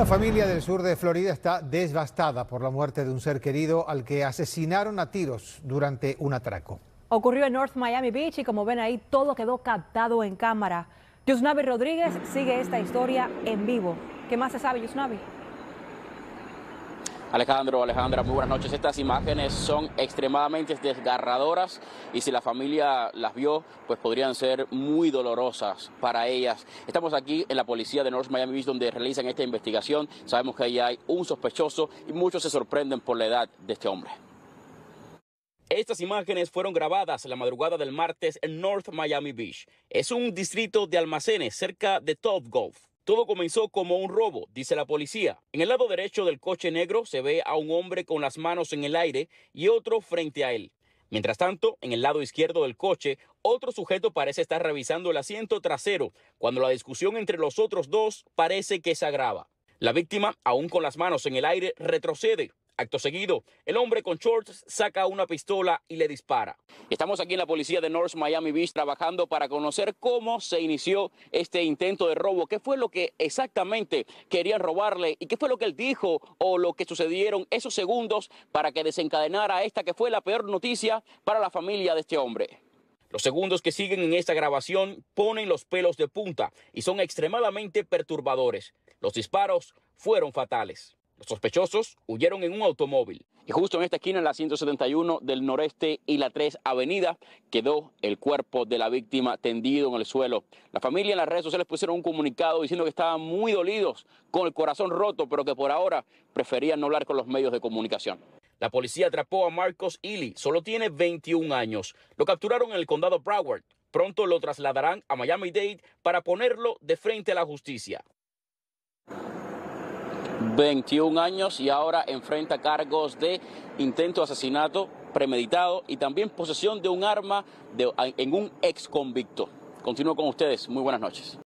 Una familia del sur de Florida está devastada por la muerte de un ser querido al que asesinaron a tiros durante un atraco. Ocurrió en North Miami Beach y como ven ahí todo quedó captado en cámara. Yusnavi Rodríguez sigue esta historia en vivo. ¿Qué más se sabe, Yusnavi? Alejandro, Alejandra, muy buenas noches. Estas imágenes son extremadamente desgarradoras y si la familia las vio, pues podrían ser muy dolorosas para ellas. Estamos aquí en la policía de North Miami Beach donde realizan esta investigación. Sabemos que ahí hay un sospechoso y muchos se sorprenden por la edad de este hombre. Estas imágenes fueron grabadas la madrugada del martes en North Miami Beach. Es un distrito de almacenes cerca de Top Golf. Todo comenzó como un robo, dice la policía. En el lado derecho del coche negro se ve a un hombre con las manos en el aire y otro frente a él. Mientras tanto, en el lado izquierdo del coche, otro sujeto parece estar revisando el asiento trasero, cuando la discusión entre los otros dos parece que se agrava. La víctima, aún con las manos en el aire, retrocede. Acto seguido, el hombre con shorts saca una pistola y le dispara. Estamos aquí en la policía de North Miami Beach trabajando para conocer cómo se inició este intento de robo, qué fue lo que exactamente querían robarle y qué fue lo que él dijo o lo que sucedieron esos segundos para que desencadenara esta que fue la peor noticia para la familia de este hombre. Los segundos que siguen en esta grabación ponen los pelos de punta y son extremadamente perturbadores. Los disparos fueron fatales. Los sospechosos huyeron en un automóvil. Y justo en esta esquina, en la 171 del noreste y la 3 Avenida, quedó el cuerpo de la víctima tendido en el suelo. La familia en las redes sociales pusieron un comunicado diciendo que estaban muy dolidos, con el corazón roto, pero que por ahora preferían no hablar con los medios de comunicación. La policía atrapó a Marcos Ely, solo tiene 21 años. Lo capturaron en el condado Broward. Pronto lo trasladarán a Miami-Dade para ponerlo de frente a la justicia. 21 años y ahora enfrenta cargos de intento de asesinato premeditado y también posesión de un arma de, en un ex convicto. Continúo con ustedes. Muy buenas noches.